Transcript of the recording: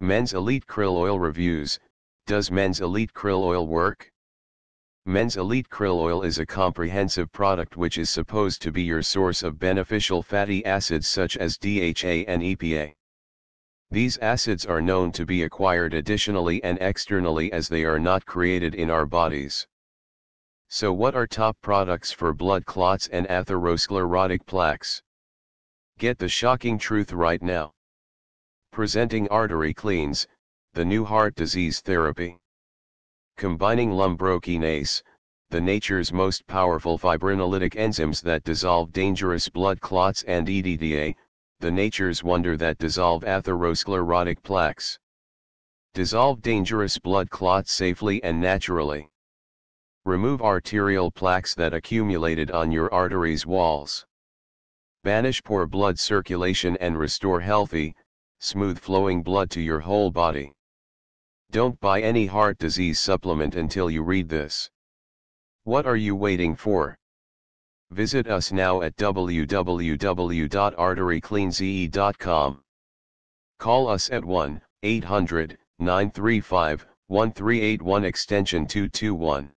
Men's Elite Krill Oil Reviews, Does Men's Elite Krill Oil Work? Men's Elite Krill Oil is a comprehensive product which is supposed to be your source of beneficial fatty acids such as DHA and EPA. These acids are known to be acquired additionally and externally as they are not created in our bodies. So what are top products for blood clots and atherosclerotic plaques? Get the shocking truth right now. Presenting artery cleans, the new heart disease therapy. Combining lumbrokinase, the nature's most powerful fibrinolytic enzymes that dissolve dangerous blood clots and EDTA, the nature's wonder that dissolve atherosclerotic plaques. Dissolve dangerous blood clots safely and naturally. Remove arterial plaques that accumulated on your arteries' walls. Banish poor blood circulation and restore healthy, smooth flowing blood to your whole body. Don't buy any heart disease supplement until you read this. What are you waiting for? Visit us now at www.arterycleanze.com. Call us at 1 800 935 1381 extension 221.